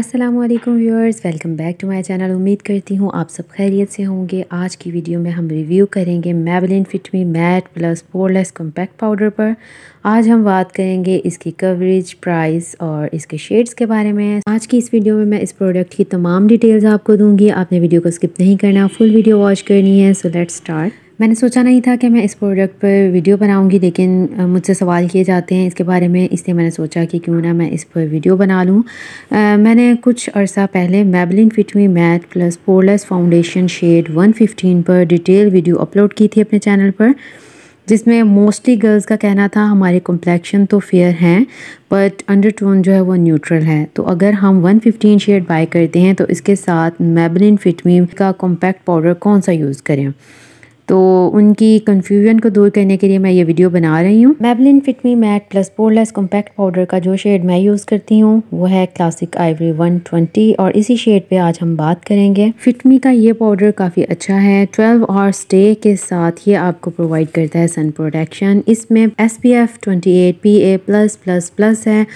Aslam viewers welcome back to my channel उम्मीद करती हूँ आप सब खैरियत से होंगे आज की वीडियो में हम रिव्यू करेंगे Maybelline Fit Me matte plus poreless compact powder पर आज हम बात करेंगे इसकी कवरेज प्राइस और इसके शेड्स के बारे में आज की इस वीडियो में मैं इस प्रोडक्ट की तमाम डिटेल्स आपको दूंगी आपने वीडियो को स्किप नहीं करना फुल वीडियो वॉच करनी है सो लेट स्टार्ट मैंने सोचा नहीं था कि मैं इस प्रोडक्ट पर वीडियो बनाऊंगी लेकिन मुझसे सवाल किए जाते हैं इसके बारे में इसलिए मैंने सोचा कि क्यों ना मैं इस पर वीडियो बना लूँ मैंने कुछ अर्सा पहले Maybelline Fit Me matte plus poreless foundation shade 115 पर डिटेल वीडियो अपलोड की थी अपने चैनल पर जिसमें मोस्टली गर्ल्स का कहना था हमारे कॉम्प्लेक्शन तो फेयर हैं बट अंडर टोन जो है वो न्यूट्रल है तो अगर हम 115 शेड बाय करते हैं तो इसके साथ मेबलिन फिटमी का कॉम्पैक्ट पाउडर कौन सा यूज़ करें तो उनकी कन्फ्यूजन को दूर करने के लिए मैं ये वीडियो बना रही हूँ Maybelline Fit Me matte plus poreless compact powder का जो शेड मैं यूज़ करती हूँ वो है क्लासिक आइवरी 120 और इसी शेड पे आज हम बात करेंगे फिटमी का ये पाउडर काफ़ी अच्छा है 12 आवर्स डे के साथ ये आपको प्रोवाइड करता है सन प्रोटेक्शन इसमें S P F twenty eight P A plus plus plus है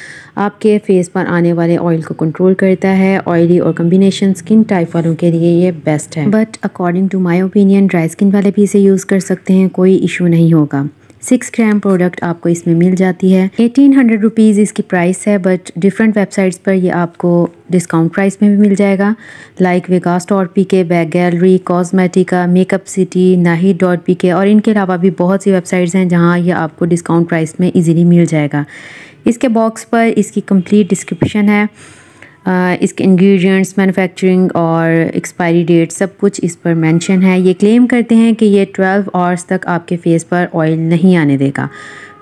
आपके फेस पर आने वाले ऑयल को कंट्रोल करता है ऑयली और कम्बिनेशन स्किन टाइप वालों के लिए ये बेस्ट है but according to my opinion dry skin वाले भी भी इसे यूज़ कर सकते हैं कोई इशू नहीं होगा सिक्स ग्राम प्रोडक्ट आपको इसमें मिल जाती है एटीन हंड्रेड रुपीज़ इसकी प्राइस है बट डिफरेंट वेबसाइट्स पर ये आपको डिस्काउंट प्राइस में भी मिल जाएगा like Vega store P K bag gallery Cosmetica makeup city Naheed dot P K और इनके अलावा भी बहुत सी वेबसाइट्स हैं जहाँ ये आपको डिस्काउंट प्राइस में ईजिली मिल जाएगा इसके बॉक्स पर इसकी कम्प्लीट डिस्क्रिप्शन है Uh, इसके इंग्रेडिएंट्स मैन्युफैक्चरिंग और एक्सपायरी डेट सब कुछ इस पर मेंशन है ये क्लेम करते हैं कि ये 12 आवर्स तक आपके फेस पर ऑयल नहीं आने देगा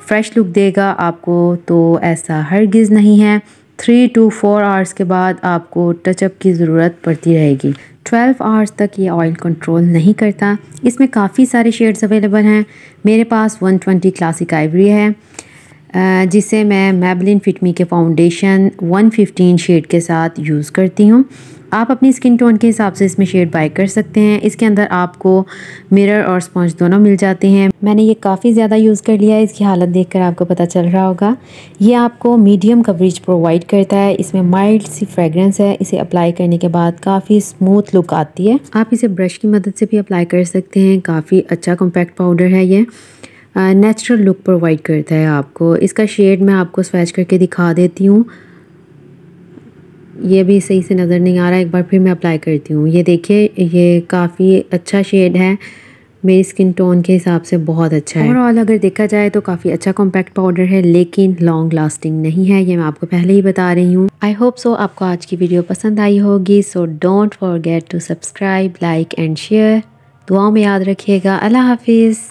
फ्रेश लुक देगा आपको तो ऐसा हरगिज़ नहीं है थ्री टू फोर आवर्स के बाद आपको टचअप की ज़रूरत पड़ती रहेगी 12 आवर्स तक ये ऑयल कंट्रोल नहीं करता इसमें काफ़ी सारे शेड्स अवेलेबल हैं मेरे पास 120 क्लासिक आइवरी है जिसे मैं मेबलिन फिटमी के फाउंडेशन 115 शेड के साथ यूज़ करती हूँ आप अपनी स्किन टोन के हिसाब से इसमें शेड बाई कर सकते हैं इसके अंदर आपको मिरर और स्पॉन्ज दोनों मिल जाते हैं मैंने ये काफ़ी ज़्यादा यूज़ कर लिया है इसकी हालत देखकर आपको पता चल रहा होगा ये आपको मीडियम कवरेज प्रोवाइड करता है इसमें माइल्ड सी फ्रेगरेंस है इसे अप्लाई करने के बाद काफ़ी स्मूथ लुक आती है आप इसे ब्रश की मदद से भी अप्लाई कर सकते हैं काफ़ी अच्छा कॉम्पैक्ट पाउडर है ये नेचुरल लुक प्रोवाइड करता है आपको इसका शेड मैं आपको स्वैच करके दिखा देती हूँ ये भी सही से नज़र नहीं आ रहा एक बार फिर मैं अप्लाई करती हूँ ये देखिए ये काफ़ी अच्छा शेड है मेरी स्किन टोन के हिसाब से बहुत अच्छा है ओवरऑल अगर देखा जाए तो काफ़ी अच्छा कॉम्पैक्ट पाउडर है लेकिन लॉन्ग लास्टिंग नहीं है ये मैं आपको पहले ही बता रही हूँ आई होप सो आपको आज की वीडियो पसंद आई होगी so don't forget to subscribe like and share दुआओं में याद रखिएगा अल्लाह हाफिज़